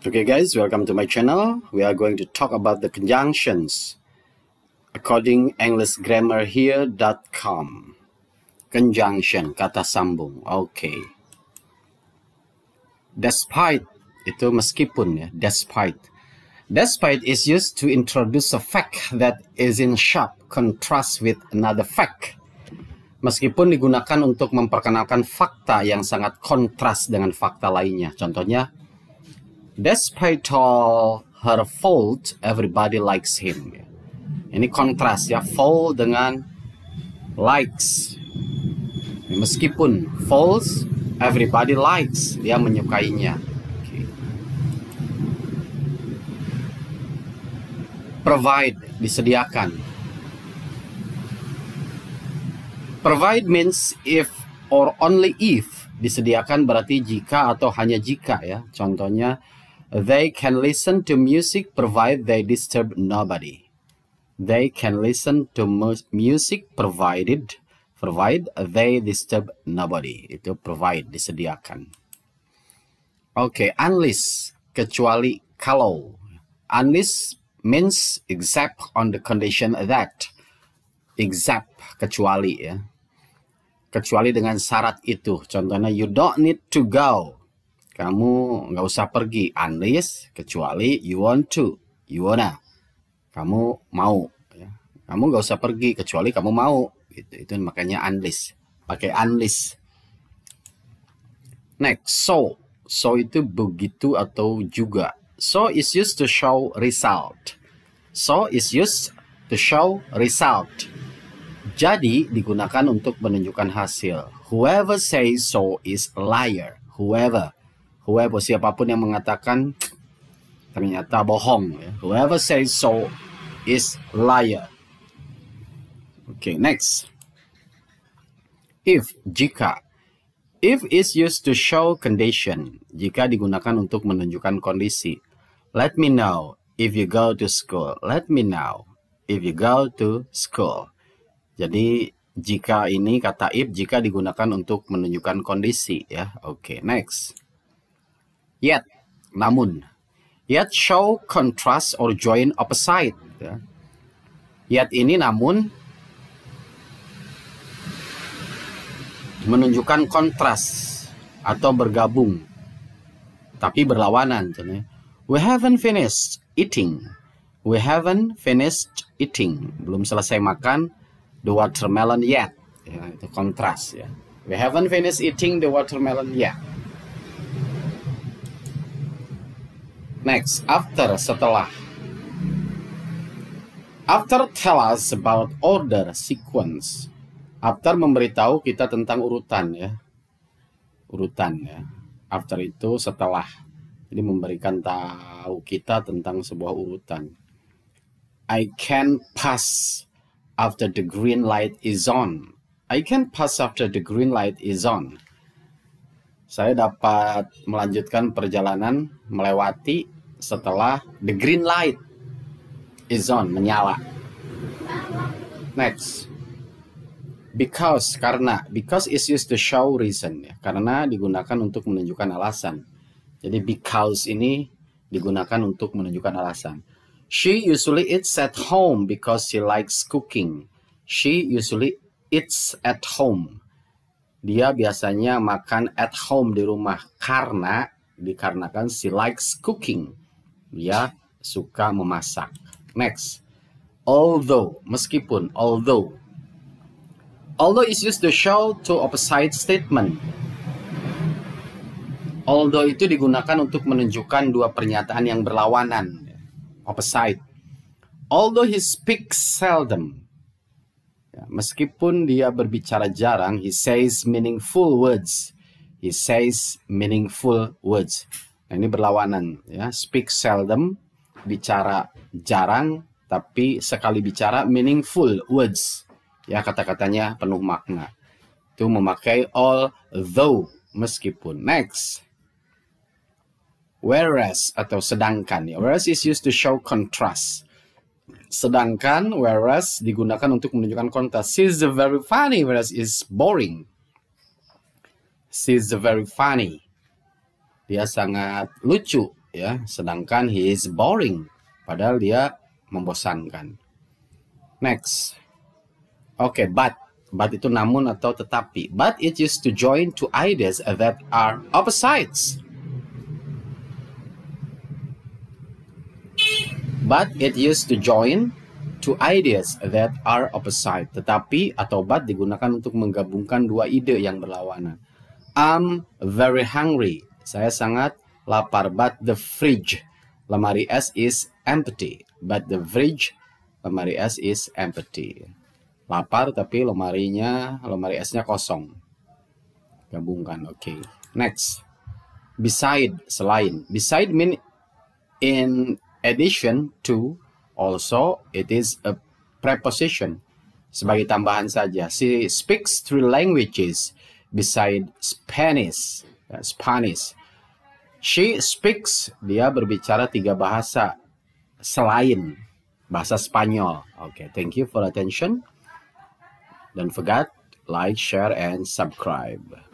Okay guys, welcome to my channel. We are going to talk about the conjunctions according EnglishGrammarHere.com. Conjunction, kata sambung. Okay. Despite, itu meskipun ya, despite. Despite is used to introduce a fact that is in sharp contrast with another fact. Meskipun digunakan untuk memperkenalkan fakta yang sangat kontras dengan fakta lainnya. Contohnya, Despite all her fault, everybody likes him. Ini kontras ya, fault dengan likes. Meskipun false, everybody likes, dia menyukainya. Provide, disediakan. Provide means if or only if disediakan berarti jika atau hanya jika ya. Contohnya They can listen to music provided they disturb nobody. They can listen to music provided provide they disturb nobody. Itu provide disediakan. Oke, okay, unless kecuali kalau. Unless means except on the condition that except kecuali ya. Kecuali dengan syarat itu. Contohnya you don't need to go kamu nggak usah pergi unless kecuali you want to, you wanna. Kamu mau. Ya. Kamu nggak usah pergi kecuali kamu mau. Itu, itu makanya unless. Pakai unless. Next, so. So itu begitu atau juga. So is used to show result. So is used to show result. Jadi digunakan untuk menunjukkan hasil. Whoever says so is liar. Whoever whoever siapapun yang mengatakan ternyata bohong. Ya. Whoever says so is liar. Okay, next. If, jika. If is used to show condition, jika digunakan untuk menunjukkan kondisi. Let me know if you go to school. Let me know if you go to school. Jadi jika ini kata if jika digunakan untuk menunjukkan kondisi ya. Oke, okay, next. Yet, namun, yet show contrast or join opposite. Ya. Yet ini namun menunjukkan kontras atau bergabung tapi berlawanan. Gitu ya. We haven't finished eating. We haven't finished eating. Belum selesai makan the watermelon yet. Ya, itu kontras ya. We haven't finished eating the watermelon yet. Next, after, setelah. After tell us about order sequence. After memberitahu kita tentang urutan ya. Urutan ya. After itu setelah. Jadi memberikan tahu kita tentang sebuah urutan. I can pass after the green light is on. I can pass after the green light is on saya dapat melanjutkan perjalanan melewati setelah the green light is on menyala. Next. Because karena because is used to show reason ya. Karena digunakan untuk menunjukkan alasan. Jadi because ini digunakan untuk menunjukkan alasan. She usually eats at home because she likes cooking. She usually eats at home dia biasanya makan at home di rumah karena dikarenakan si likes cooking. Dia suka memasak. Next. Although, meskipun, although. Although is used to show to opposite statement. Although itu digunakan untuk menunjukkan dua pernyataan yang berlawanan. Opposite. Although he speaks seldom. Meskipun dia berbicara jarang, he says meaningful words. He says meaningful words. Nah, ini berlawanan ya. Speak seldom, bicara jarang, tapi sekali bicara meaningful words. Ya, kata-katanya penuh makna. Itu memakai all though meskipun. Next. Whereas atau sedangkan. Whereas is used to show contrast Sedangkan whereas digunakan untuk menunjukkan kontras. She's very funny whereas is boring. She's very funny. Dia sangat lucu ya, sedangkan he is boring padahal dia membosankan. Next. Oke, okay, but but itu namun atau tetapi. But it used to join two ideas that are opposites. But it used to join two ideas that are opposite. Tetapi atau but digunakan untuk menggabungkan dua ide yang berlawanan. I'm very hungry. Saya sangat lapar. But the fridge, lemari es is empty. But the fridge, lemari es is empty. Lapar tapi lemarinya, lemari esnya kosong. Gabungkan, oke. Okay. Next. Beside, selain. Beside mean in addition to also it is a preposition sebagai tambahan saja. She speaks three languages beside Spanish. Ya, Spanish. She speaks dia berbicara tiga bahasa selain bahasa Spanyol. Oke, okay, thank you for attention. Don't forget like, share and subscribe.